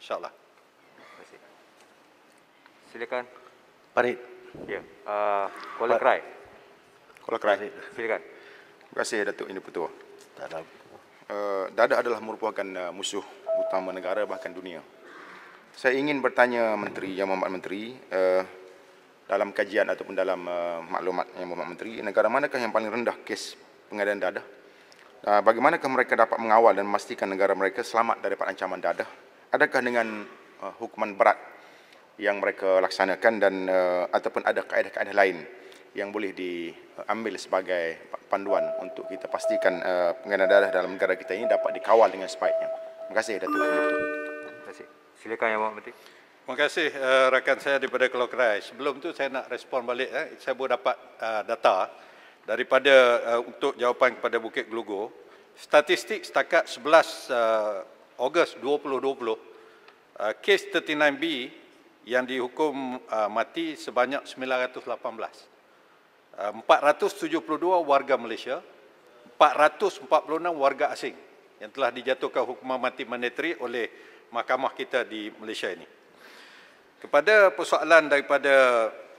InsyaAllah. Terima kasih. Silakan. Parit. Ya. Uh, Kuala uh, Krai. Kuala Krai. Silakan. Terima kasih Datuk Indu Putu. Tak ada. Uh, dada adalah merupakan uh, musuh utama negara bahkan dunia. Saya ingin bertanya Menteri Yang Mohamad Menteri uh, dalam kajian ataupun dalam uh, maklumat Yang Mohamad Menteri negara manakah yang paling rendah kes pengadaan dadah? Uh, bagaimanakah mereka dapat mengawal dan memastikan negara mereka selamat daripada ancaman dadah adakah dengan uh, hukuman berat yang mereka laksanakan dan uh, ataupun ada kaedah-kaedah lain yang boleh diambil sebagai panduan untuk kita pastikan uh, pengguna darah dalam negara kita ini dapat dikawal dengan sebaiknya. Terima kasih Datuk Terima kasih. Silakan Yang Menteri. Terima kasih uh, rakan saya daripada Kelokerai. Sebelum tu saya nak respon balik. Eh. Saya baru dapat uh, data daripada uh, untuk jawapan kepada Bukit Gelugur. Statistik setakat 11 uh, Ogos 2020 uh, kes 39B yang dihukum uh, mati sebanyak 918. 472 uh, warga Malaysia, 446 warga asing yang telah dijatuhkan hukuman mati mandatory oleh mahkamah kita di Malaysia ini. Kepada persoalan daripada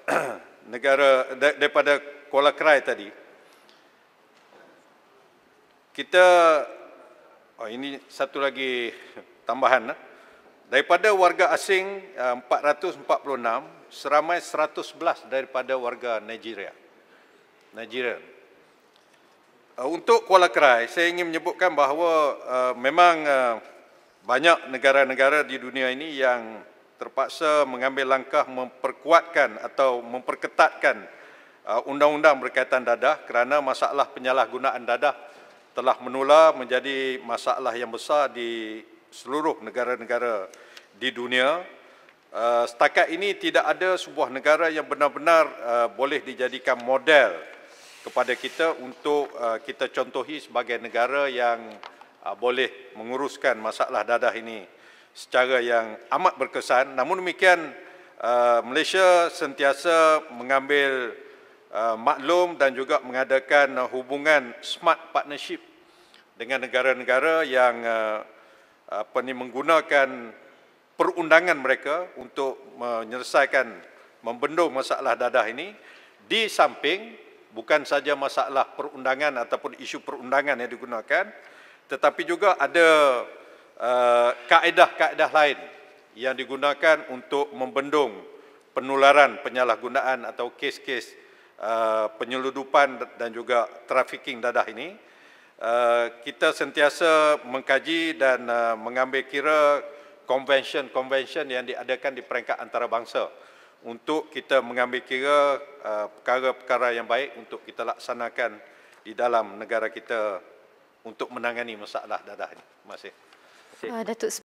negara daripada Kuala Krai tadi kita Oh, ini satu lagi tambahan. Eh. Daripada warga asing 446, eh, seramai 111 daripada warga Nigeria. Nigeria. Eh, untuk Kuala Krai, saya ingin menyebutkan bahawa memang banyak negara-negara di dunia ini yang terpaksa mengambil langkah memperkuatkan atau memperketatkan undang-undang berkaitan dadah kerana masalah penyalahgunaan dadah telah menula menjadi masalah yang besar di seluruh negara-negara di dunia. Eh, setakat ini tidak ada sebuah negara yang benar-benar eh, boleh dijadikan model kepada kita untuk eh, kita contohi sebagai negara yang boleh menguruskan masalah dadah ini secara yang amat berkesan. Namun demikian, Malaysia sentiasa mengambil Uh, maklum dan juga mengadakan uh, hubungan smart partnership dengan negara-negara yang uh, apa ni menggunakan perundangan mereka untuk menyelesaikan membendung masalah dadah ini di samping bukan saja masalah perundangan ataupun isu perundangan yang digunakan tetapi juga ada uh, kaedah-kaedah lain yang digunakan untuk membendung penularan penyalahgunaan atau kes-kes Uh, penyeludupan dan juga trafficking dadah ini uh, kita sentiasa mengkaji dan uh, mengambil kira konvensyen-konvensyen yang diadakan di peringkat antarabangsa untuk kita mengambil kira perkara-perkara yang baik untuk kita laksanakan di dalam negara kita untuk menangani masalah dadah ini. Terima kasih. Datuk